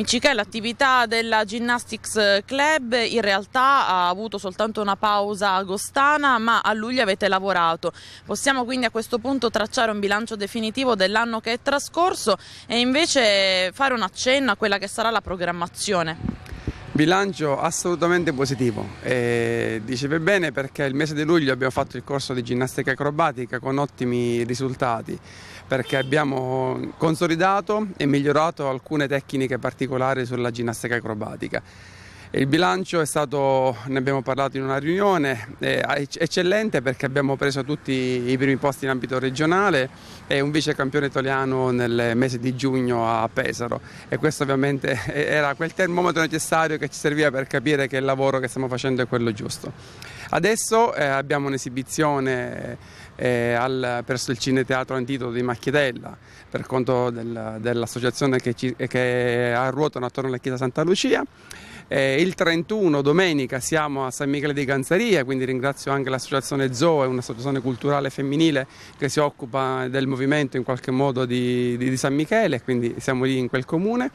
Micichè, l'attività della Gymnastics Club in realtà ha avuto soltanto una pausa agostana, ma a luglio avete lavorato. Possiamo quindi a questo punto tracciare un bilancio definitivo dell'anno che è trascorso e invece fare un accenno a quella che sarà la programmazione. Bilancio assolutamente positivo, e dicevi bene perché il mese di luglio abbiamo fatto il corso di ginnastica acrobatica con ottimi risultati perché abbiamo consolidato e migliorato alcune tecniche particolari sulla ginnastica acrobatica. Il bilancio è stato, ne abbiamo parlato in una riunione, eccellente perché abbiamo preso tutti i primi posti in ambito regionale e un vice campione italiano nel mese di giugno a Pesaro e questo ovviamente era quel termometro necessario che ci serviva per capire che il lavoro che stiamo facendo è quello giusto. Adesso eh, abbiamo un'esibizione eh, al, presso il Cineteatro Antidoto di Macchietella per conto del, dell'associazione che, ci, che ruotano attorno alla chiesa Santa Lucia. Eh, il 31 domenica siamo a San Michele di Canzaria, quindi ringrazio anche l'associazione Zoe, un'associazione culturale femminile che si occupa del movimento in qualche modo di, di, di San Michele, quindi siamo lì in quel comune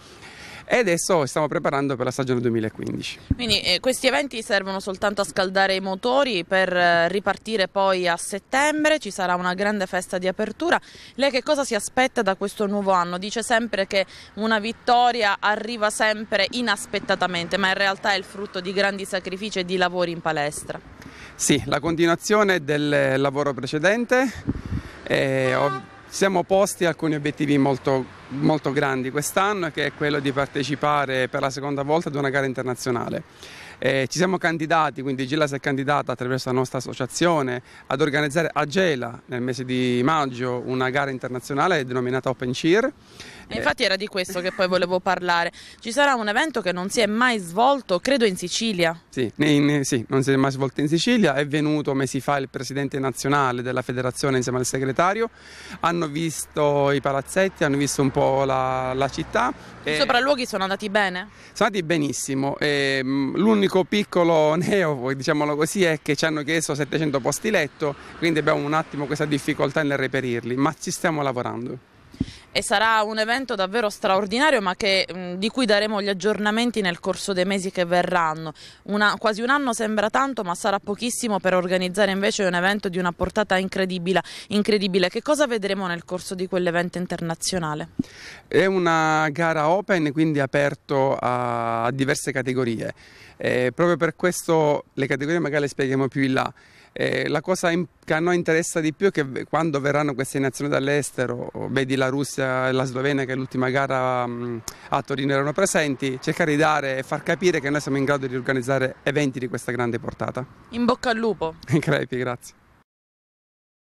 e adesso stiamo preparando per la stagione 2015. Quindi eh, questi eventi servono soltanto a scaldare i motori per eh, ripartire poi a settembre, ci sarà una grande festa di apertura. Lei che cosa si aspetta da questo nuovo anno? Dice sempre che una vittoria arriva sempre inaspettatamente, ma in realtà è il frutto di grandi sacrifici e di lavori in palestra. Sì, la continuazione del eh, lavoro precedente. Eh, ho, siamo posti alcuni obiettivi molto molto grandi quest'anno, che è quello di partecipare per la seconda volta ad una gara internazionale. Eh, ci siamo candidati, quindi Gela si è candidata attraverso la nostra associazione ad organizzare a Gela nel mese di maggio una gara internazionale denominata Open Cheer. E infatti era di questo che poi volevo parlare. Ci sarà un evento che non si è mai svolto, credo in Sicilia. Sì, in, sì non si è mai svolto in Sicilia, è venuto mesi fa il presidente nazionale della federazione insieme al segretario, hanno visto i palazzetti, hanno visto un po' la, la città. I sopralluoghi sono andati bene? Sono andati benissimo. E, l'unico piccolo neo, diciamolo così, è che ci hanno chiesto 700 posti letto, quindi abbiamo un attimo questa difficoltà nel reperirli, ma ci stiamo lavorando e sarà un evento davvero straordinario ma che, mm, di cui daremo gli aggiornamenti nel corso dei mesi che verranno. Una, quasi un anno sembra tanto ma sarà pochissimo per organizzare invece un evento di una portata incredibile. incredibile. Che cosa vedremo nel corso di quell'evento internazionale? È una gara open quindi aperto a, a diverse categorie. Eh, proprio per questo le categorie magari le spieghiamo più in là. Eh, la cosa che a noi interessa di più è che quando verranno queste nazioni dall'estero, vedi la Russia e la Slovenia che l'ultima gara mh, a Torino erano presenti, cercare di dare e far capire che noi siamo in grado di organizzare eventi di questa grande portata. In bocca al lupo. Crepi, grazie.